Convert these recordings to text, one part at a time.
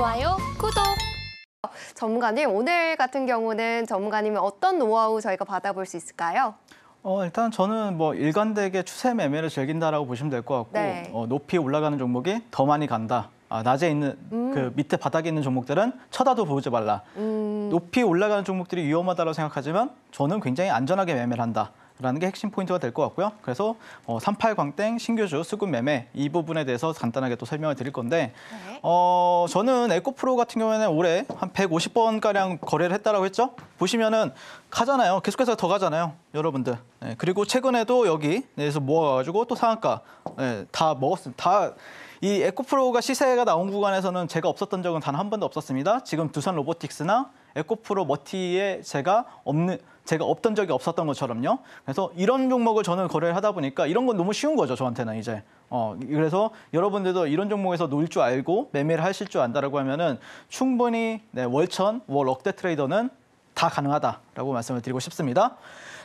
좋아요, 구독! 전문가님, 오늘 같은 경우는 전문가님의 어떤 노하우 저희가 받아볼 수 있을까요? 어, 일단 저는 뭐 일관되게 추세 매매를 즐긴다라고 보시면 될 것 같고 네. 어, 높이 올라가는 종목이 더 많이 간다. 아, 낮에 있는 음. 그 밑에 바닥에 있는 종목들은 쳐다도 보지 말라. 음. 높이 올라가는 종목들이 위험하다고 생각하지만 저는 굉장히 안전하게 매매를 한다. 라는 게 핵심 포인트가 될 것 같고요. 그래서 어, 38광땡 신규주 수급 매매 이 부분에 대해서 간단하게 또 설명을 드릴 건데 네. 어, 저는 에코프로 같은 경우에는 올해 한 150번가량 거래를 했다라고 했죠. 보시면은 가잖아요. 계속해서 더 가잖아요. 여러분들. 네, 그리고 최근에도 여기 내에서 모아가지고 또 상한가 네, 다 먹었습니다. 다이 에코프로가 시세가 나온 구간에서는 제가 없었던 적은 단 한 번도 없었습니다. 지금 두산 로보틱스나 에코프로 머티에 제가 없는 제가 없던 적이 없었던 것처럼요. 그래서 이런 종목을 저는 거래를 하다 보니까 이런 건 너무 쉬운 거죠, 저한테는 이제. 어, 그래서 여러분들도 이런 종목에서 놀 줄 알고 매매를 하실 줄 안다라고 하면은 충분히 네, 월천, 월억대 트레이더는 다 가능하다라고 말씀을 드리고 싶습니다.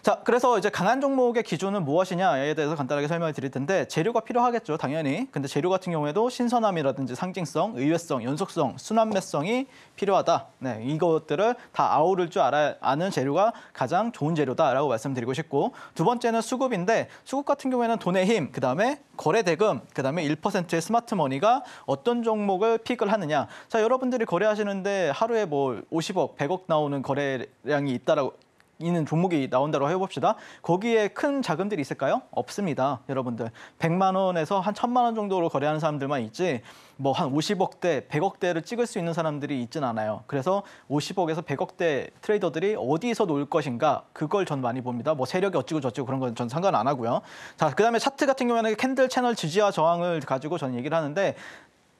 자, 그래서 이제 강한 종목의 기준은 무엇이냐에 대해서 간단하게 설명을 드릴 텐데 재료가 필요하겠죠, 당연히. 근데 재료 같은 경우에도 신선함이라든지 상징성, 의외성, 연속성, 순환매성이 필요하다. 네, 이것들을 다 아우를 줄 알아, 아는 재료가 가장 좋은 재료다라고 말씀드리고 싶고 두 번째는 수급인데 수급 같은 경우에는 돈의 힘, 그다음에 거래 대금, 그다음에 1%의 스마트 머니가 어떤 종목을 픽을 하느냐. 자, 여러분들이 거래하시는데 하루에 뭐 50억, 100억 나오는 거래 거래량이 있다라고 있는 종목이 나온다고 해봅시다. 거기에 큰 자금들이 있을까요? 없습니다, 여러분들. 100만 원에서 한 1000만 원 정도로 거래하는 사람들만 있지 뭐 한 50억대, 100억대를 찍을 수 있는 사람들이 있진 않아요. 그래서 50억에서 100억대 트레이더들이 어디서 놀 것인가 그걸 전 많이 봅니다. 뭐 세력이 어찌고 저찌고 그런 건 전 상관 안 하고요. 자, 그다음에 차트 같은 경우에는 캔들 채널 지지와 저항을 가지고 저는 얘기를 하는데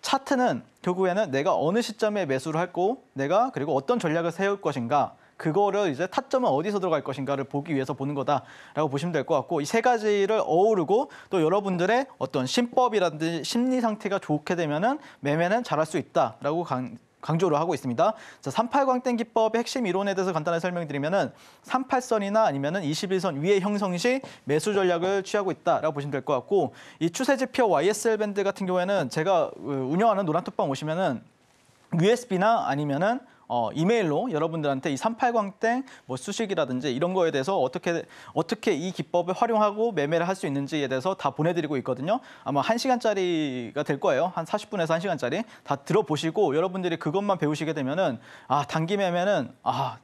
차트는 결국에는 내가 어느 시점에 매수를 했고 내가 그리고 어떤 전략을 세울 것인가 그거를 이제 타점은 어디서 들어갈 것인가를 보기 위해서 보는 거다라고 보시면 될 것 같고 이 세 가지를 어우르고 또 여러분들의 어떤 심법이라든지 심리 상태가 좋게 되면은 매매는 잘할 수 있다라고 강, 강조를 하고 있습니다. 자, 38광땡 기법의 핵심 이론에 대해서 간단히 설명드리면은 38선이나 아니면은 21선 위의 형성 시 매수 전략을 취하고 있다라고 보시면 될 것 같고 이 추세 지표 YSL 밴드 같은 경우에는 제가 그 운영하는 노란톡방 오시면은 USB나 아니면은 어, 이메일로 여러분들한테 이 380땡 뭐 수식이라든지 이런 거에 대해서 어떻게 어떻게 이 기법을 활용하고 매매를 할 수 있는지에 대해서 다 보내드리고 있거든요. 아마 1시간짜리가 될 거예요. 한 40분에서 1시간짜리 다 들어보시고 여러분들이 그것만 배우시게 되면은 아 단기 매매는 아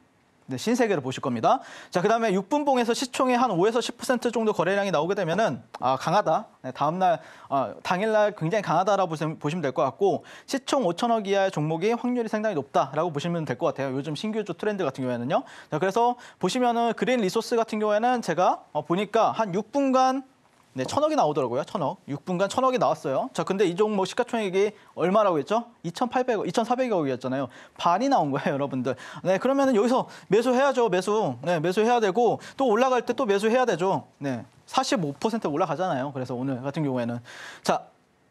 네, 신세계를 보실 겁니다. 자, 그다음에 6분봉에서 시총이한 5에서 10% 정도 거래량이 나오게 되면은 아, 강하다. 네, 다음 날 아, 당일 날 굉장히 강하다라고 보시면 될 것 같고 시총 5천억 이하의 종목이 확률이 상당히 높다라고 보시면 될 것 같아요. 요즘 신규주 트렌드 같은 경우에는요. 자, 그래서 보시면은 그린 리소스 같은 경우에는 제가 어, 보니까 한 6분간 네, 천억이 나오더라고요. 천억. 6분간 천억이 나왔어요. 자, 근데 이 종목 시가총액이 얼마라고 했죠? 2,800억, 2,400억이었잖아요. 반이 나온 거예요, 여러분들. 네, 그러면은 여기서 매수해야죠, 매수. 네, 매수해야 되고 또 올라갈 때 또 매수해야 되죠. 네. 45% 올라가잖아요. 그래서 오늘 같은 경우에는 자,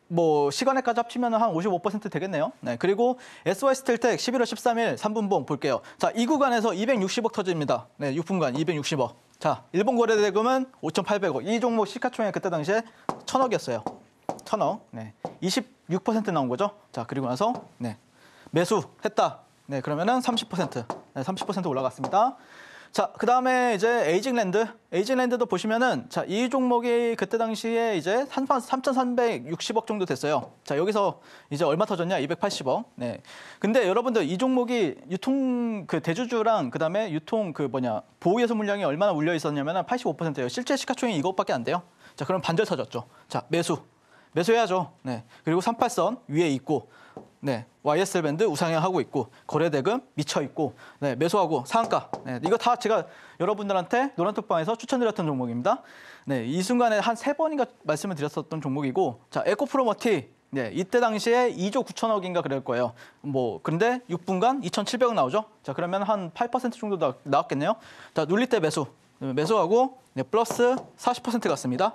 뭐 시간에까지 합치면 한 55% 되겠네요. 네, 그리고 SY 스틸텍 11월 13일 3분봉 볼게요. 자, 이 구간에서 260억 터집니다. 네, 6분간 260억. 자, 일본 거래대금은 5,800억. 이 종목 시가총액 그때 당시에 1,000억이었어요. 1,000억. 네. 26% 나온 거죠. 자, 그리고 나서 네. 매수 했다. 네, 그러면은 30%. 네, 30% 올라갔습니다. 자, 그 다음에 이제 에이징랜드. 에이징랜드도 보시면은, 자, 이 종목이 그때 당시에 이제 3,360억 정도 됐어요. 자, 여기서 이제 얼마 터졌냐? 280억. 네. 근데 여러분들 이 종목이 유통 그 대주주랑 그 다음에 유통 그 뭐냐, 보호예수 물량이 얼마나 울려 있었냐면 은 85%예요. 실제 시가총액이 이것밖에 안 돼요. 자, 그럼 반절 터졌죠. 자, 매수. 매수해야죠. 네. 그리고 38선 위에 있고 네, YSL 밴드 우상향하고 있고 거래 대금 미쳐 있고 네, 매수하고 상가 네, 이거 다 제가 여러분들한테 노란톡방에서 추천드렸던 종목입니다. 네, 이 순간에 한 세 번인가 말씀을 드렸었던 종목이고 자, 에코프로머티 네, 이때 당시에 2조 9천억인가 그럴 거예요. 뭐, 근데 6분간 2,700억 나오죠? 자, 그러면 한 8% 정도 나, 나왔겠네요. 자, 눌릴 때 매수. 네, 매수하고, 네, 플러스 40% 갔습니다.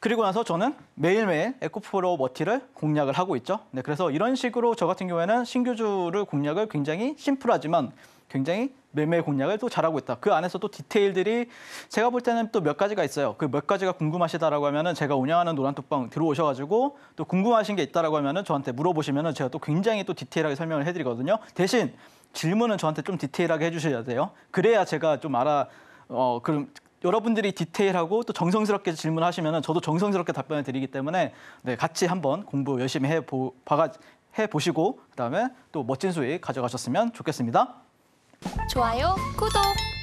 그리고 나서 저는 매일매일 에코프로 머티를 공략을 하고 있죠. 네, 그래서 이런 식으로 저 같은 경우에는 신규주를 공략을 굉장히 심플하지만 굉장히 매매 공략을 또 잘하고 있다. 그 안에서 또 디테일들이 제가 볼 때는 또 몇 가지가 있어요. 그 몇 가지가 궁금하시다라고 하면은 제가 운영하는 노란 톡방 들어오셔가지고 또 궁금하신 게 있다라고 하면은 저한테 물어보시면은 제가 또 굉장히 또 디테일하게 설명을 해드리거든요. 대신 질문은 저한테 좀 디테일하게 해주셔야 돼요. 그래야 제가 좀 알아 어 그럼 여러분들이 디테일하고 또 정성스럽게 질문하시면 저도 정성스럽게 답변을 드리기 때문에 네, 같이 한번 공부 열심히 해보, 봐가, 해보시고 그다음에 또 멋진 수익 가져가셨으면 좋겠습니다. 좋아요, 구독!